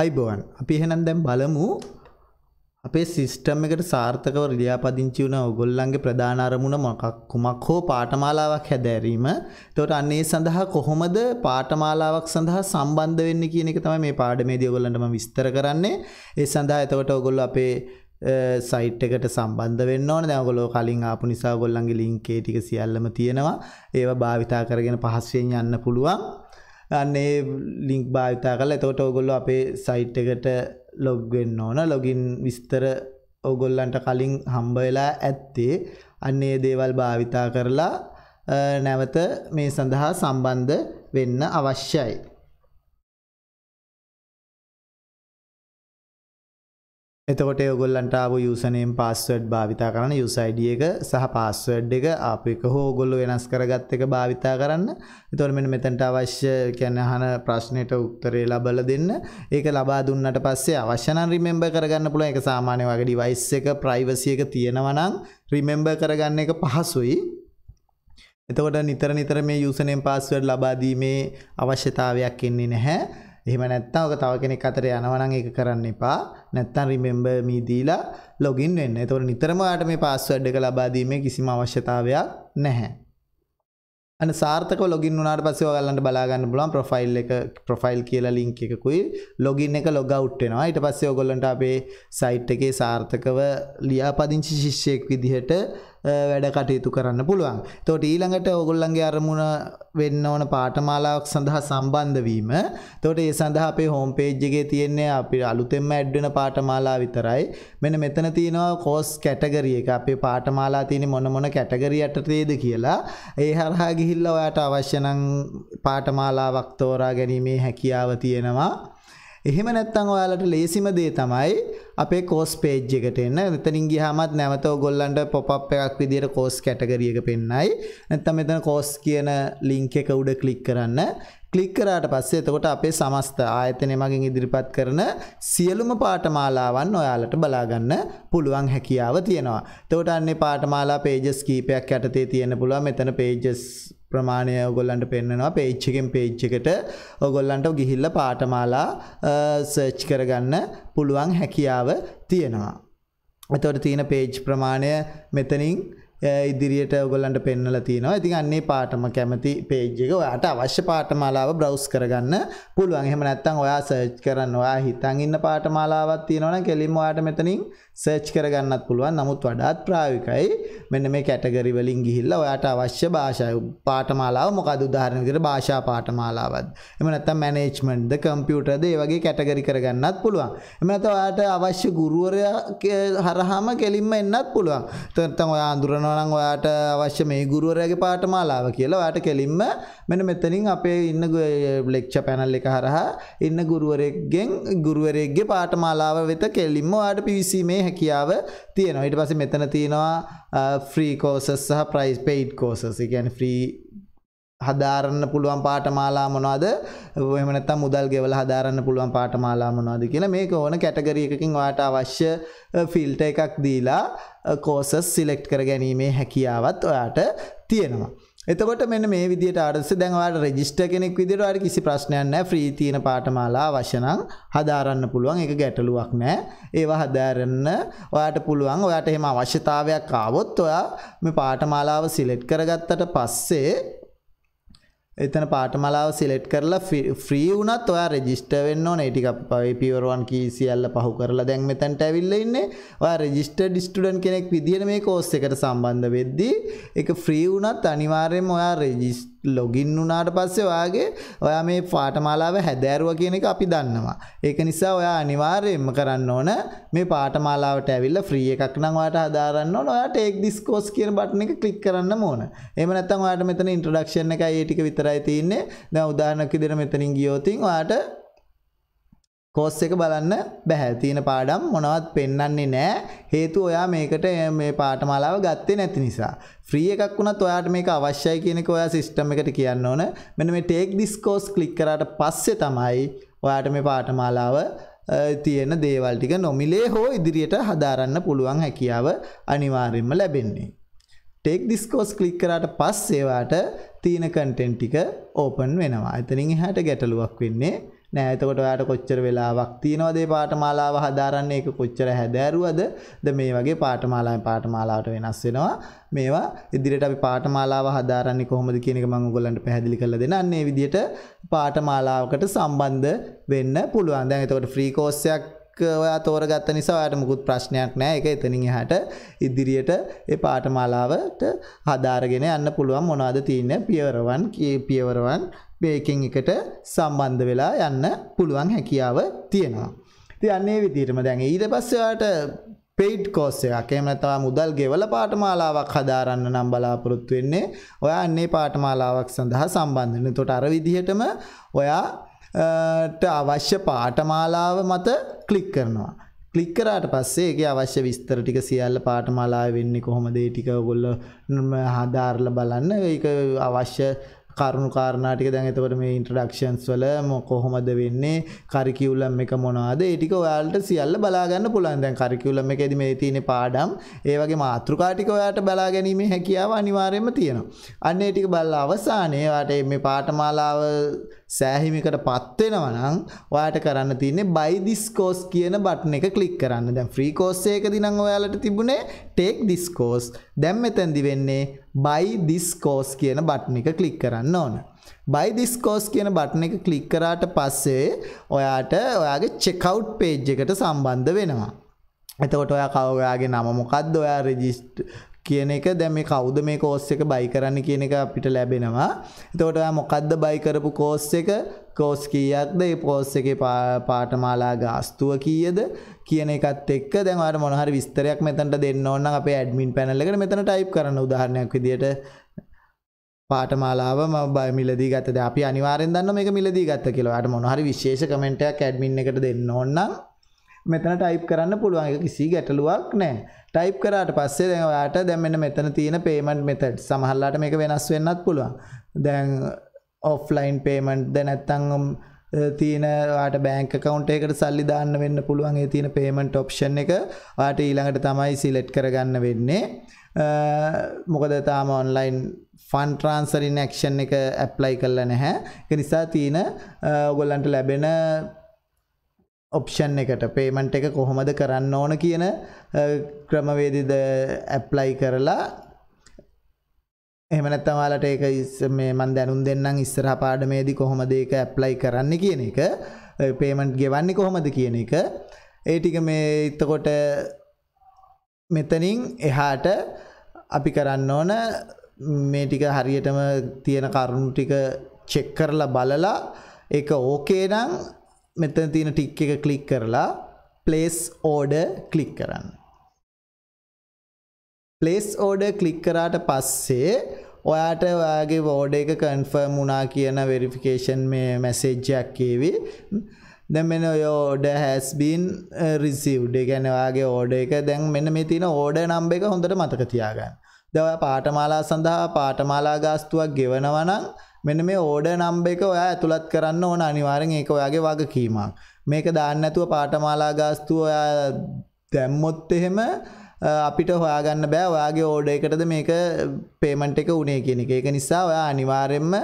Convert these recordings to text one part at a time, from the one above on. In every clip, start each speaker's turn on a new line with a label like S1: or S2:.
S1: අයිබවන් අපි එහෙනම් දැන් බලමු අපේ සිස්ටම් එකට සාර්ථකව රිලියාපදිංචි වුණ ඔගොල්ලන්ගේ ප්‍රධාන අරමුණ මොකක් කුමක් හෝ පාඨමාලාවක් හැදෑරීම. එතකොට අන්න ඒ සඳහා කොහොමද පාඨමාලාවක් සඳහා සම්බන්ධ වෙන්නේ කියන එක තමයි මේ පාඩමේදී ඔයගොල්ලන්ට මම විස්තර කරන්නේ. ඒ සඳහා එතකොට ඔයගොල්ලෝ අපේ සයිට් එකට සම්බන්ධ වෙන්න ඕන දැන් ඔයගොල්ලෝ කලින් ආපු නිසා ඔයගොල්ලන්ගේ ලින්ක් ඒ ටික සියල්ලම තියෙනවා. ඒවා භාවිතා කරගෙන පහසුවෙන් යන්න පුළුවන්. යන්නේ ලිංක් භාවිතා කල එතකොට ඔගොල්ලො අපේ සයිට් එකට ලොග්වෙන්න ඕන ලොගින් විස්තර ඔගොල්ලන්ට කලින් හම්බවෙලා ඇත්තේ අන්නේ දේවල් භාවිතා කරලා නැවත මේ සඳහා සම්බන්ධ වෙන්න අවශ්‍යයි. එතකොට ඔගොල්ලන්ට ආපු යුසනේම් පාස්වර්ඩ් භාවිතා කරන UID එක සහ පාස්වර්ඩ් එක ආපු එක හෝ ඔගොල්ලෝ වෙනස් කරගත් එක භාවිතා කරන්න. එතකොට මෙන්න මෙතනට අවශ්‍ය කියන්නේ අහන ප්‍රශ්නෙට උත්තරේ ලබලා දෙන්න. ඒක ලබා දුන්නට පස්සේ අවශ්‍ය නම් රිමෙම්බර් කරගන්න පුළුවන්. ඒක සාමාන්‍ය වගේ ඩිවයිස් එක ප්‍රයිවසි එක තියෙනවා නම් රිමෙම්බර් කරගන්න එක පහසුයි. එතකොට නිතර නිතර මේ යුසනේම් පාස්වර්ඩ් ලබා දීමේ අවශ්‍යතාවයක් එන්නේ නැහැ. එහෙම නැත්නම් ඔක තව කෙනෙක් අතර යනවා නම් ඒක කරන්න එපා. නැත්නම් remember me දීලා login වෙන්න. ඒතකොට නිතරම ඔයාලට මේ password එක ලබා දීමේ කිසිම අවශ්‍යතාවයක් නැහැ. අන්න සාර්ථකව login වුණාට පස්සේ ඔයාලන්ට බලා ගන්න පුළුවන් profile එක profile කියලා link එකකුයි login එක log out වෙනවා. ඊට පස්සේ ඔයගොල්ලන්ට අපේ site එකේ සාර්ථකව ලියාපදිංචි ශිෂ්‍යයෙක් විදිහට වැඩ කටයුතු කරන්න පුළුවන්. තොට ඊළඟට ඔගොල්ලන්ගේ අරමුණ වෙන්න ඕන පාටමාලාවක් සඳහා සම්බන්ධවීම තොට ඒ සඳහා අපේ හෝම්පේජ්ජගේ තියෙන්නේ අපි අලුතෙම ඇඩ්ඩෙන පාටමාලා විතරයි මෙන මෙතන තියෙනවා කෝස් කැටගරිය එක අපේ පාටමාලා තියෙන මොන මොන කැටගරි යටතේද කියලා ඒ හරහා ගිහිල්ල ඔයාට අවශ්‍යනං පාටමාලාවක් තෝරා ගැනීමේ හැකියාව තියෙනවා. එහෙම නැත්තං ඔයාලට ලේසිම දේ තමයි අපේ කෝස් පේජ් එකට එන්න මෙතනින් ගියාමත් නැවත ඔයගොල්ලන්ට පොප් එකක් විදියට කෝස් කැටගරි එක පෙන්නයි. නැත්නම් මෙතන කෝස් කියන ලින්ක් එක උඩ ක්ලික් කරන්න. ක්ලික් කරාට පස්සේ එතකොට අපේ සමස්ත ආයතනය මගින් ඉදිරිපත් කරන සියලුම පාඨමාලාවන් ඔයාලට බලා ගන්න පුළුවන් හැකියාව තියෙනවා. එතකොට අන්නේ පාඨමාලා pages කීපයක් යටතේ තියෙන්න පුළුවන්. මෙතන pages ප්‍රමාණය ඔගොල්ලන්ට පෙන්නවා පේච්චකෙන් පේච්චකට ඔගොල්ලන්ට ගිහිල්ල පාටමාලා සර්ච් කරගන්න පුළුවන් හැකියාව තියෙනවා. එතොට තියෙන පේජ් ප්‍රමාණය මෙතනින් ඉදිරියට ඔගොල්ලන්ට පෙන්නල තියෙනවා ඉතින් අන්නේ පාටම කැමති පේජ් එක ඔයාට අවශ්‍ය පාටමාලාව බ්‍රවුස් කරගන්න පුළුවන් එහෙම නැත්නම් ඔයා සර්ච් කරන්න ඔයා හිතන් ඉන්න පාටමාලාවක් තියෙනවනම් කෙලින්ම ඔයාට මෙතනින් සර්ච් කරගන්නත් පුළුවන් නමුත් වඩාත් ප්‍රායෝගිකයි මෙන්න මේ කැටගරි වලින් ගිහිල්ලා ඔයාට අවශ්‍ය භාෂාව පාඨමාලාව මොකද උදාහරණ විදිහට භාෂා පාඨමාලාවත් එහෙම නැත්නම් මැනේජ්මන්ට් ද කම්පියුටර් ද ඒ වගේ කැටගරි කරගන්නත් පුළුවන් එහෙම නැත්නම් ඔයාට අවශ්‍ය ගුරුවරයා හරහාම කෙලින්ම එන්නත් පුළුවන් නැත්නම් ඔයා අඳුරනවා නම් ඔයාට අවශ්‍ය මේ ගුරුවරයාගේ පාඨමාලාව කියලා ඔයාට කෙලින්ම මෙන්න මෙතනින් අපේ ඉන්න ලෙක්චර් පැනල් එක හරහා ඉන්න ගුරුවරයෙක්ගෙන් ගුරුවරයෙක්ගේ පාඨමාලාව වෙත කෙලින්ම ඔයාට පිවිසීමේ ගැනීමේ හැකියාව තියෙනවා ඊට පස්සේ මෙතන තියෙනවා ෆ්‍රී කෝසස් සහ ප්‍රයිස් පෙයිඩ් කෝසස් ඒ කියන්නේ ෆ්‍රී හදාරන්න පුළුවන් පාටමාලා මොනවද එහෙම නැත්නම් මුදල් ගෙවලා හදාරන්න පුළුවන් පාටමාලා මොනවද කියලා මේක ඕන කැටගරි එකකින් ඔයාට අවශ්‍ය ෆිල්ටර් එකක් දීලා කෝසස් සිලෙක්ට් කර ගැනීමේ හැකියාවත් ඔයාට තියෙනවා එතකොට මෙන්න මේ විදිහට ආඩස දැන් ඔයාලට රෙජිස්ටර් කෙනෙක් විදිහට ඔයාලට කිසි ප්‍රශ්නයක් නැහැ ෆ්‍රී තියෙන පාඨමාලා අවශ්‍ය නම් හදාරන්න පුළුවන් ඒක ගැටලුවක් නැහැ ඒවා හදාරන්න ඔයාට පුළුවන් ඔයාට එහෙම අවශ්‍යතාවයක් ආවොත් ඔයා මේ පාඨමාලාව සිලෙක්ට් කරගත්තට පස්සේ එතන පාටමලාව සිලෙට් කරලා ෆ්‍රී වුණත් ඔයා රෙජිස්ට වෙන්න ඕනේ ටික පවයි පියවරුවන් කී සියල්ල පහු කරලා දැන් මෙතැන්ට ඇවිල්ලා ඉන්නේ ඔයා රෙජිස්ටර්ඩ් ස්ටුඩන්ට් කෙනෙක් විදියට මේ කෝස් එකට සම්බන්ධ වෙද්දී ඒක ෆ්‍රී වුණත් අනිවාර්යයෙන්ම ඔයා රෙජිස්ට් ලොගින් වුනාට පස්සේ ඔයාගේ ඔයා මේ පාටමාලාව හැදෑරුව කියන එක අපි දන්නවා. ඒක නිසා ඔයා අනිවාර්යයෙන්ම කරන්න ඕන මේ පාටමාලාවට ඇවිල්ලා ෆ්‍රී එකක් නම් ඔයාට හදාරන්න ඕන. ඔයා ටේක් this course කියන බටන් එක ක්ලික් කරන්න ඕන. එහෙම නැත්නම් ඔයාට මෙතන introduction එකයි ඒ ටික විතරයි තියෙන්නේ. දැන් උදාහරණයක් විදිහට මෙතනින් ගියොත් ඔයාට කෝස් එක බලන්න බැහැ තියෙන පාඩම් මොනවත් පෙන්වන්නේ නැහැ හේතුව ඔයා මේකට මේ පාඨමාලාව ගත්තේ නැති නිසා ෆ්‍රී එකක් වුණත් ඔයාට මේක අවශ්‍යයි කියන එක ඔයා සිස්ටම් එකට කියන්න ඕන මෙන්න මේ ටේක් this course ක්ලික් කරාට පස්සේ තමයි ඔයාට මේ පාඨමාලාව තියෙන දේවල් ටික නොමිලේ හෝ ඉදිරියට හදාරන්න පුළුවන් හැකියාව අනිවාර්යයෙන්ම ලැබෙන්නේ ටේක් this course ක්ලික් කරාට පස්සේ ඔයාට තියෙන content ටික open වෙනවා එතනින් එහාට ගැටලුවක් වෙන්නේ නෑ එතකොට ඔයාට කොච්චර වෙලාවක් තියෙනවද මේ පාඨමාලාව හදාරන්න ඒක කොච්චර හැදෑරුවද ද මේ වගේ පාඨමාලාවෙන් පාඨමාලාවට වෙනස් වෙනවා මේවා ඉදිරියට අපි පාඨමාලාව හදාරන්නේ කොහොමද කියන එක මම ඔයගොල්ලන්ට පැහැදිලි කරලා දෙනන්නේ මේ විදිහට පාඨමාලාවකට සම්බන්ධ වෙන්න පුළුවන් දැන් එතකොට ෆ්‍රී කෝස් එකක් ඔයා තෝරගත්ත නිසා ඔයාට මුකුත් ප්‍රශ්නයක් නෑ එක එතනින් එහාට ඉදිරියට ඒ පාඨමාලාවට හදාරගෙන යන්න පුළුවන් මොනවද තියෙන පියවරවන් පියවරවන් මේකෙන් එකට සම්බන්ධ වෙලා යන්න පුළුවන් හැකියාව තියෙනවා. ඉතින් අන්නේ විදිහටම දැන් ඊට පස්සේ ඔයාට පෙයිඩ් කෝස් එකක් එහෙම නැත්නම් මුදල් ගෙවලා පාඨමාලාවක් හදාරන්න නම් බලාපොරොත්තු වෙන්නේ ඔයා අන්නේ පාඨමාලාවක් සඳහා සම්බන්ධ වෙන. එතකොට අර විදිහටම ඔයා ට අවශ්‍ය පාටමාලාව මත කලික් කරනවා. ලික් කරාට පස්සේ අවශ්‍ය විස්තර ටික සියල්ල පාටමලා වෙන්නේ කොහොමදේ ටික ගොල්ල හදාරල බලන්න ඒක අවශ්‍ය කරුණු කාරණාටික දැන් එතකොට මේ ඉන්ට්‍රඩක්ෂන්ස් වල කොහොමද වෙන්නේ කරිකියුලම් එක මොනවාද ඒ ටික ඔයාලට සියල්ල බලා ගන්න පුළුවන් දැන් කරිකියුලම් එකේදී මේ තියෙන පාඩම් ඒ වගේ මාතෘකා ටික ඔයාලට බලා ගැනීමේ හැකියාව අනිවාර්යයෙන්ම තියෙනවා අන්න ඒ ටික බලලා අවසානයේ ඔයාට මේ පාඨමාලාව සෑහිමිකට පත් වෙනවා නම් ඔයාට කරන්න තියෙන්නේ buy this course කියන බටන් එක ක්ලික් කරන්න. දැන් free course එකකදී නම් ඔයාලට තිබුණේ take this course දැම් මෙතැන්දි වෙන්නේ බයි දිස්කෝස් කියන බට්න එක කලික් කරන්න ඕන. බයි දිස්කෝස් කියන බට්න එක කලික් කරාට පස්සේ ඔයාට ඔයාගේ චෙකවුට් පේජ් එකට සම්බන්ධ වෙනවා. එතකොට ඔයා කවයාගේ නම මොකක්ද ඔයා රෙජිස්ට කියන එක දැම මේ කවුද මේ කෝස් එක බයි කරන්න කියන එක අපිට ලැබෙනවා එතකොට මොකක්ද බයි කරපු කෝස් එක කෝස් කීයක්ද ඒ පෝස් එකේ පාටමාලා ගාස්තුව කීයද කියන එකත් එක්ක දැන් ඔයාලට මොන හරි විස්තරයක් මෙතනට දෙන්න ඕන නම් අපේ ඇඩ්මින් පැනල් එකට මෙතන ටයිප් කරන්න උදාහරණයක් විදියට පාටමාලාව ම බය මිලදී ගත්තද අපි අනිවාර්යෙන් දන්න මේක මිලදී ගත්ත කියලා ඔයාලට මොන හරි විශේෂ කමෙන්ට් එකක් ඇඩ්මින් එකට දෙන්න ඕන නම් මෙතන ටයිප් කරන්න පුළුවන් එක කිසි ගැටලුවක් නැහැ. ටයිප් කරාට පස්සේ දැන් ඔයාට දැන් මෙන්න මෙතන තියෙන payment method සමහරලාට මේක වෙනස් වෙන්නත් පුළුවන්. දැන් offline payment ද නැත්නම් තියෙන ඔයාට බැංක් account එකකට සල්ලි දාන්න වෙන්න පුළුවන් ඒ තියෙන payment option එක ඔයාට ඊළඟට තමයි select කරගන්න වෙන්නේ. මොකද තාම ඔන්ලයින් ෆන් ට්‍රන්සරින් ක්ෂන් එක ඇප්ලයි කරල නැහැ එක නිසා තියෙන ඔගොල්ලන්ට ලැබෙන ඔප්ෂන් එකට පේමන්ට් එක කොහොමද කරන්න ඕන කියන ක්‍රමවේදිද ඇප්ලයි කරලා එහෙම නැත්නම් ඔයාලට ඒක මේ මම දැනුම් දෙන්නම් ඉස්සරහ පාඩමේදී කොහොමද ඒක ඇප්ලයි කරන්න කියන එක පේමන්ට් ගෙවන්නේ කොහොමද කියන එක ඒ ටික මේ එතකොට මෙතනින් එහාට අපි කරන්න ඕන මේ ටික හරියටම තියෙන කරුණු ටික චෙක් කරලා බලලා ඒක ඕකේ නම් මෙතන තියෙන ටික් එක ක්ලික් කරලා place order ක්ලික් කරන්න. place order ක්ලික් කරාට පස්සේ ඔයාට ඔයාගේ වෝඩ එක කන්ෆර්ම් වුණා කියන වෙරිෆිකේෂන් මේ මැසේජ් එකක් එවි. දැන් මෙන්න ඔය order has been uh, received. ඒ කියන්නේ ඔයාගේ order එක දැන් මෙන්න මේ තියෙන order number එක හොඳට මතක තියාගන්න. දැන් ඔයා පාඨමාලා සඳහා පාඨමාලා ගාස්තුවක් ගෙවනවා නම් මෙන්න මේ ඕඩ නම්බ එක ඔයා ඇතුළත් කරන්න ඕන අනිවාරෙන් ඒක ඔයාගේ වගකීමක් මේක දාන්න ඇතුව පාටමාලා ගාස්තු ඔයා දැම්මොත් එහෙම අපිට හොයාගන්න බෑ ඔයාගේ ඕඩ එකටද මේක පේමන්ට් එක උනේ කියන එක ඒක නිසා ඔයා අනිවාරෙන්ම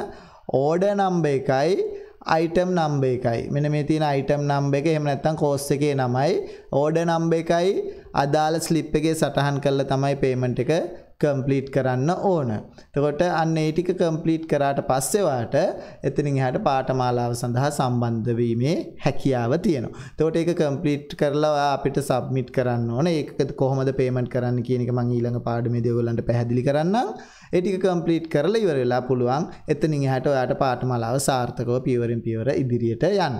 S1: ඕඩ නම්බ එකයි අයිටම් නම්බ එකයි මෙන මේ තියෙන අයිටම් නම්බ එක එහෙම නැත්තම් කෝස් එකේ නමයි ඕඩර් නම්බ එකයි අදාළ ස්ලිප් එකේ සටහන් කරලා තමයි පේමන්ට් එක කම්ප්ලීට් කරන්න ඕන. එතකොට අන්න ඒ ටික කම්ප්ලීට් කරාට පස්සේ වාට එතනින් එහාට පාඨමාලාව සඳහා සම්බන්ධ වීමේ හැකියාව තියෙනවා. එතකොට ඒක කම්ප්ලීට් කරලා අපිට සබ්මිට් කරන්න ඕන. ඒක කොහොමද පේමන්ට් කරන්න කියන එක මම ඊළඟ පාඩමේදී ඔයගොල්ලන්ට පැහැදිලි කරන්නම්. ඒ ටික කම්ප්ලීට් කරලා ඉවර වෙලා පුළුවන් එතනින් එහාට ඔයාට පාඨමාලාව සාර්ථකව පියවරෙන් පියවර ඉදිරියට යන්න.